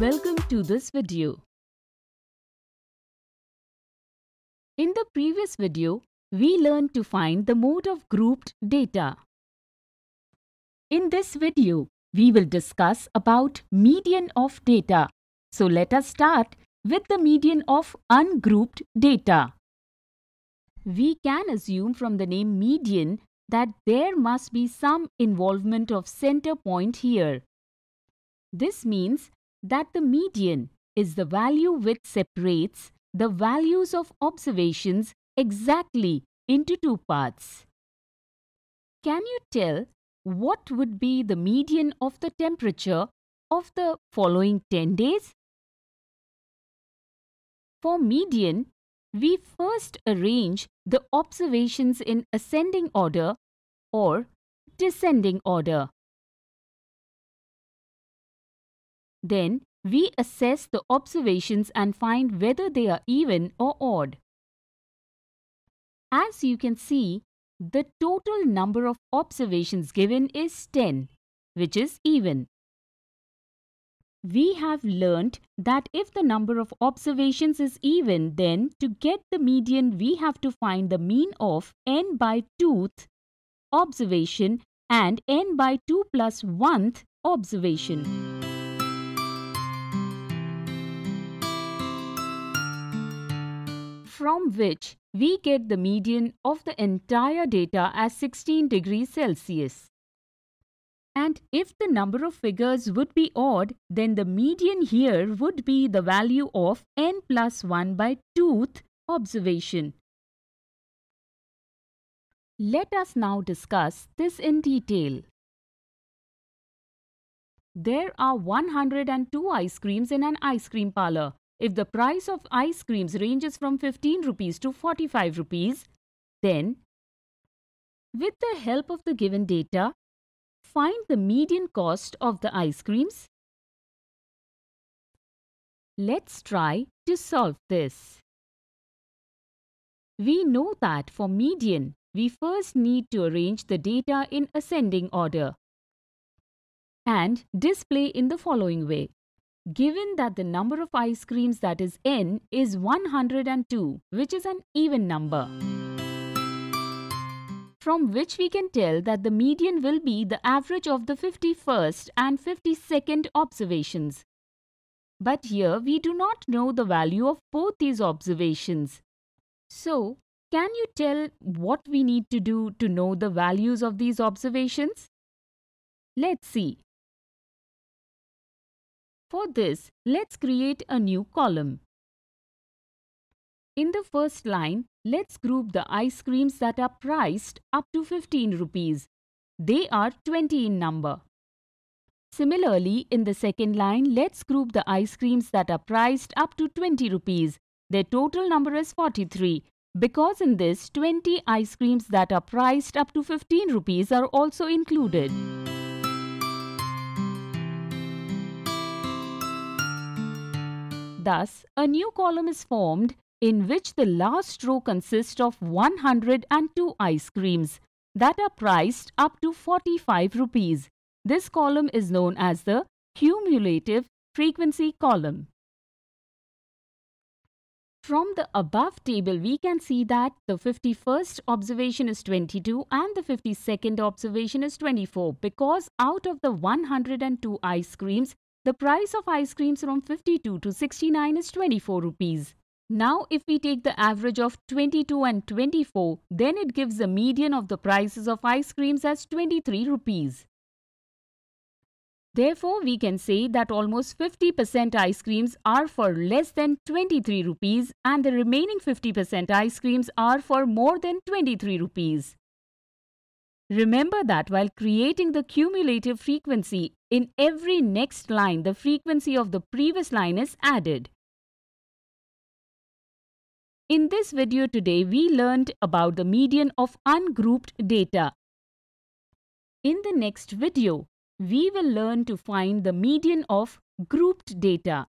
Welcome to this video. In the previous video, we learned to find the mode of grouped data. In this video, we will discuss about median of data. So let us start with the median of ungrouped data. We can assume from the name median that there must be some involvement of center point here. This means that the median is the value which separates the values of observations exactly into two parts. Can you tell what would be the median of the temperature of the following 10 days? For median, we first arrange the observations in ascending order or descending order. Then we assess the observations and find whether they are even or odd. As you can see, the total number of observations given is 10, which is even. We have learnt that if the number of observations is even, then to get the median, we have to find the mean of n by 2th observation and n by 2 plus 1th observation. from which we get the median of the entire data as 16 degrees Celsius. And if the number of figures would be odd, then the median here would be the value of n plus 1 by tooth observation. Let us now discuss this in detail. There are 102 ice creams in an ice cream parlor. If the price of ice creams ranges from 15 rupees to 45 rupees, then with the help of the given data, find the median cost of the ice creams. Let's try to solve this. We know that for median, we first need to arrange the data in ascending order and display in the following way. Given that the number of ice creams that is n is 102, which is an even number. From which we can tell that the median will be the average of the 51st and 52nd observations. But here we do not know the value of both these observations. So, can you tell what we need to do to know the values of these observations? Let's see. For this, let's create a new column. In the first line, let's group the ice creams that are priced up to 15 rupees. They are 20 in number. Similarly, in the second line, let's group the ice creams that are priced up to 20 rupees. Their total number is 43. Because in this, 20 ice creams that are priced up to 15 rupees are also included. Thus, a new column is formed in which the last row consists of 102 ice creams that are priced up to 45 rupees. This column is known as the cumulative frequency column. From the above table, we can see that the 51st observation is 22 and the 52nd observation is 24 because out of the 102 ice creams, the price of ice creams from 52 to 69 is 24 rupees. Now if we take the average of 22 and 24, then it gives the median of the prices of ice creams as 23 rupees. Therefore, we can say that almost 50% ice creams are for less than 23 rupees and the remaining 50% ice creams are for more than 23 rupees. Remember that while creating the cumulative frequency, in every next line the frequency of the previous line is added. In this video today, we learned about the median of ungrouped data. In the next video, we will learn to find the median of grouped data.